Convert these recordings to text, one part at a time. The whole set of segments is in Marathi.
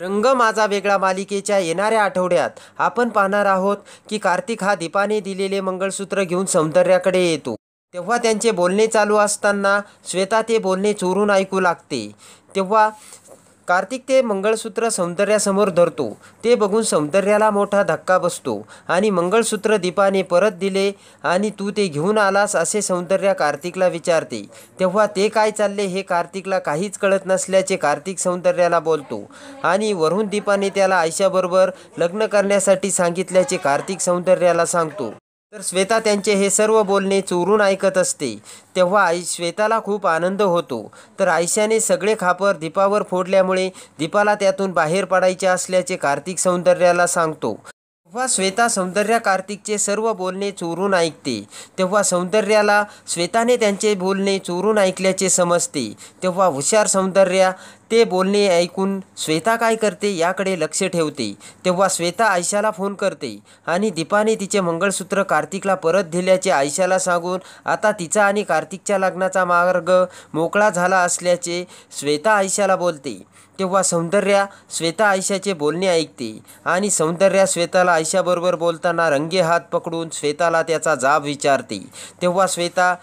रंग माझा वेगळा मालिकेच्या येणाऱ्या आठवड्यात आपण पाहणार आहोत की कार्तिक हा दीपाने दिलेले मंगळसूत्र घेऊन सौंदर्याकडे येतो तेव्हा त्यांचे बोलणे चालू असताना श्वेता ते बोलणे चोरून ऐकू लागते तेव्हा कार्तिक ते मंगळसूत्र सौंदर्यासमोर धरतो ते बघून सौंदर्याला मोठा धक्का बसतो आणि मंगळसूत्र दीपाने परत दिले आणि तू ते घेऊन आलास असे सौंदर्या कार्तिकला विचारते तेव्हा ते काय चालले हे कार्तिकला काहीच कळत नसल्याचे कार्तिक सौंदर्याला बोलतो आणि वरुण दीपाने त्याला आयशाबरोबर लग्न करण्यासाठी सांगितल्याचे कार्तिक सौंदर्याला सांगतो तर श्वेता त्यांचे हे सर्व बोलणे चोरून ऐकत असते तेव्हा आई श्वेताला खूप आनंद होतो तर आयशाने सगळे खापर दीपावर फोडल्यामुळे दीपाला त्यातून बाहेर पडायचे असल्याचे कार्तिक सौंदर्याला सांगतो तेव्हा श्वेता सौंदर्या कार्तिकचे सर्व बोलणे चोरून ऐकते तेव्हा सौंदर्याला श्वेताने त्यांचे बोलणे चोरून ऐकल्याचे समजते तेव्हा हुशार सौंदर्या ते बोलणे ऐकून श्वेता काय करते याकडे लक्ष ठेवते तेव्हा श्वेता आयशाला फोन करते आणि दीपाने तिचे मंगळसूत्र कार्तिकला परत दिल्याचे आयशाला सांगून आता तिचा आणि कार्तिकच्या लग्नाचा मार्ग मोकळा झाला असल्याचे श्वेता आयशाला बोलते तेव्हा सौंदर्या श्वेता आयशाचे बोलणे ऐकते आणि सौंदर्या श्वेताला आयशाबरोबर बोलताना रंगे हात पकडून श्वेताला त्याचा जाब विचारते तेव्हा श्वेता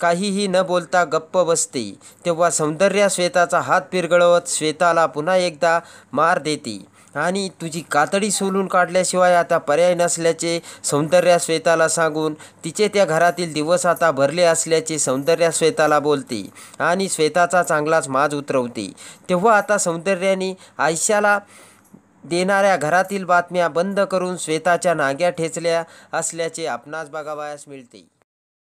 काहीही न बोलता गप्प बसते तेव्हा सौंदर्या श्वेताचा हात पिरगळवत श्वेताला पुन्हा एकदा मार देते आणि तुझी कातडी सोलून काढल्याशिवाय आता पर्याय नसल्याचे सौंदर्या श्वेताला सांगून तिचे त्या घरातील दिवस आता भरले असल्याचे सौंदर्या श्वेताला बोलते आणि श्वेताचा चांगलाच माज उतरवते तेव्हा आता सौंदर्याने आयुष्याला देणाऱ्या घरातील बातम्या बंद करून श्वेताच्या नाग्या ठेचल्या असल्याचे आपणास बघावयास मिळते